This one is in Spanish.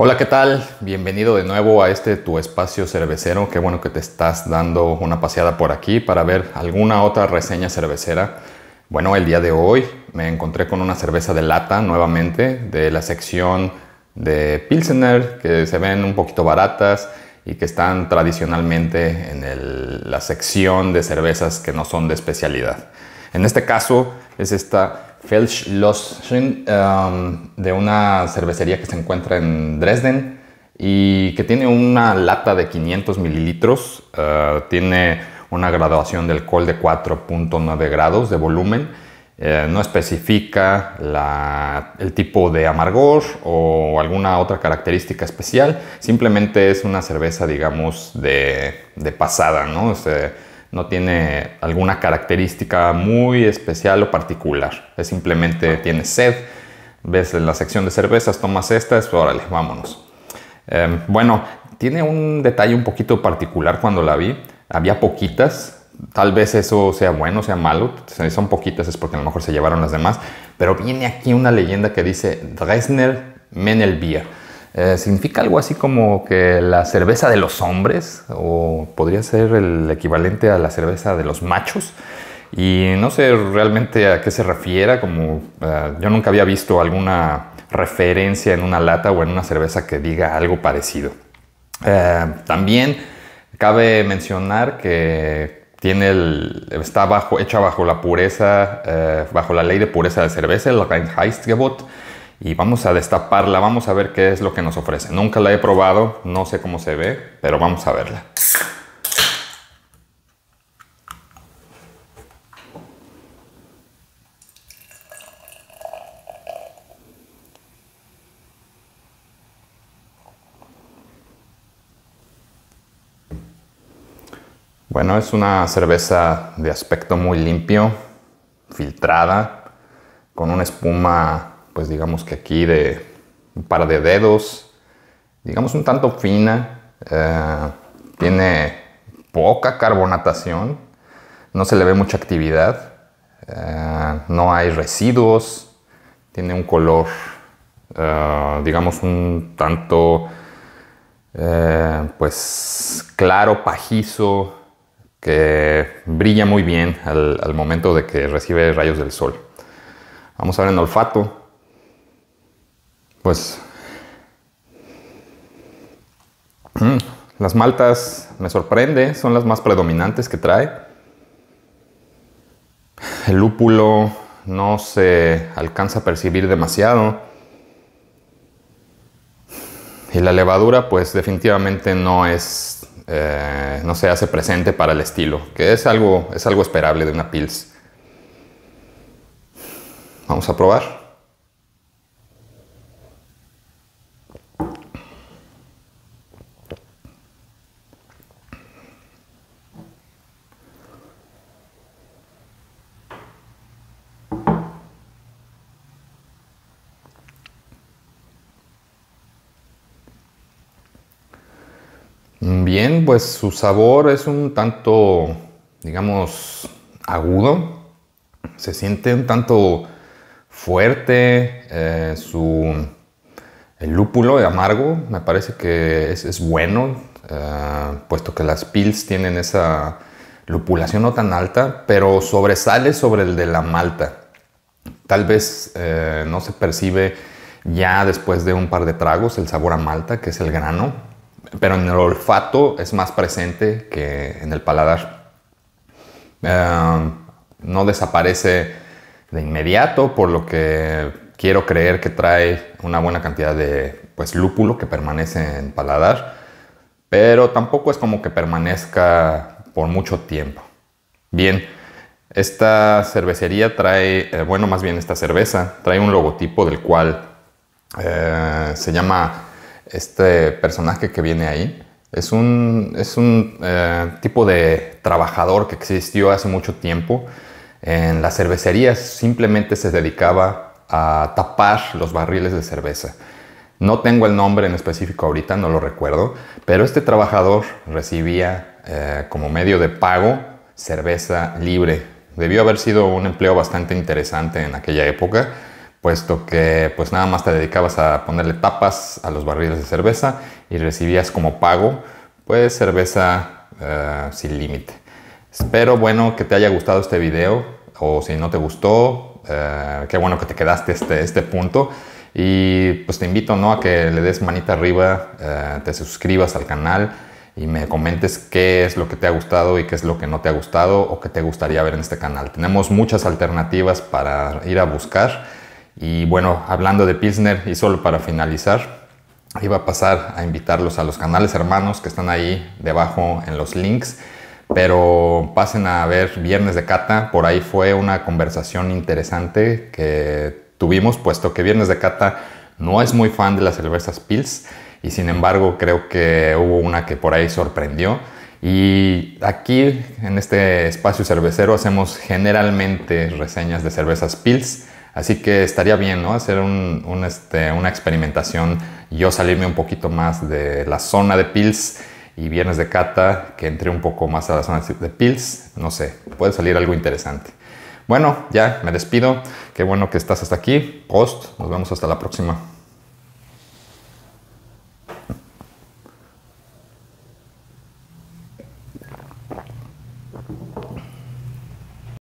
Hola, ¿qué tal? Bienvenido de nuevo a este tu espacio cervecero. Qué bueno que te estás dando una paseada por aquí para ver alguna otra reseña cervecera. Bueno, el día de hoy me encontré con una cerveza de lata nuevamente de la sección de Pilsener que se ven un poquito baratas y que están tradicionalmente en la sección de cervezas que no son de especialidad. En este caso es esta felsch um, de una cervecería que se encuentra en Dresden y que tiene una lata de 500 mililitros, uh, tiene una graduación del alcohol de 4.9 grados de volumen, uh, no especifica el tipo de amargor o alguna otra característica especial, simplemente es una cerveza, digamos, de, pasada, ¿no? no tiene alguna característica muy especial o particular. Es simplemente tiene sed, ves en la sección de cervezas, tomas estas, es órale, vámonos. Em, bueno, tiene un detalle un poquito particular cuando la vi. Había poquitas, tal vez eso sea bueno, o sea malo, son poquitas, es porque a lo mejor se llevaron las demás, pero viene aquí una leyenda que dice Dresner Menelbier. Eh, significa algo así como que la cerveza de los hombres, o podría ser el equivalente a la cerveza de los machos. Y no sé realmente a qué se refiera, como eh, yo nunca había visto alguna referencia en una lata o en una cerveza que diga algo parecido. Eh, también cabe mencionar que tiene está hecha bajo la pureza, bajo la ley de pureza de cerveza, el Reinheitsgebot y vamos a destaparla, vamos a ver qué es lo que nos ofrece. Nunca la he probado, no sé cómo se ve, pero vamos a verla. Bueno, es una cerveza de aspecto muy limpio, filtrada, con una espuma pues digamos que aquí de un par de dedos, digamos un tanto fina, eh, tiene poca carbonatación, no se le ve mucha actividad, eh, no hay residuos, tiene un color, eh, digamos un tanto pues claro, pajizo, que brilla muy bien al, al momento de que recibe rayos del sol. Vamos a ver en olfato pues mm, las maltas me sorprende, son las más predominantes que trae. El lúpulo no se alcanza a percibir demasiado. Y la levadura pues definitivamente no es eh, no se hace presente para el estilo, que es algo, es algo esperable de una Pils. Vamos a probar. Mm, bien, pues su sabor es un tanto, digamos, agudo. Se siente un tanto fuerte. Eh, su, el lúpulo de amargo me parece que es, bueno, eh, puesto que las pils tienen esa lupulación no tan alta, pero sobresale sobre el de la malta. Tal vez eh, no se percibe ya después de un par de tragos el sabor a malta, que es el grano, pero en el olfato es más presente que en el paladar. Eh, no desaparece de inmediato, por lo que quiero creer que trae una buena cantidad de pues, lúpulo que permanece en paladar, pero tampoco es como que permanezca por mucho tiempo. Bien, esta cervecería trae, eh, bueno, más bien esta cerveza, trae un logotipo del cual eh, se llama este personaje que viene ahí. Es un, eh, tipo de trabajador que existió hace mucho tiempo. En las cervecerías simplemente se dedicaba a tapar los barriles de cerveza. No tengo el nombre en específico ahorita, no lo recuerdo, pero este trabajador recibía eh, como medio de pago cerveza libre. Debió haber sido un empleo bastante interesante en aquella época puesto que pues nada más te dedicabas a ponerle tapas a los barriles de cerveza y recibías como pago pues cerveza eh, sin límite. Espero bueno que te haya gustado este video o si no te gustó, eh, qué bueno que te quedaste este, este punto. Y pues te invito ¿no? a que le des manita arriba, eh, te suscribas al canal y me comentes qué es lo que te ha gustado y qué es lo que no te ha gustado o qué te gustaría ver en este canal. Tenemos muchas alternativas para ir a buscar y bueno, hablando de Pilsner, y solo para finalizar, iba a pasar a invitarlos a los canales hermanos que están ahí debajo en los links. Pero pasen a ver Viernes de Cata, por ahí fue una conversación interesante que tuvimos, puesto que Viernes de Cata no es muy fan de las cervezas Pils y sin embargo creo que hubo una que por ahí sorprendió. Y aquí en este espacio cervecero hacemos generalmente reseñas de cervezas Pils Así que estaría bien, Hacer este, una experimentación, yo salirme un poquito más de la zona de Pils y Viernes de Cata, que entre un poco más a la zona de Pils, no sé, puede salir algo interesante. Bueno, ya me despido, qué bueno que estás hasta aquí, post, nos vemos hasta la próxima.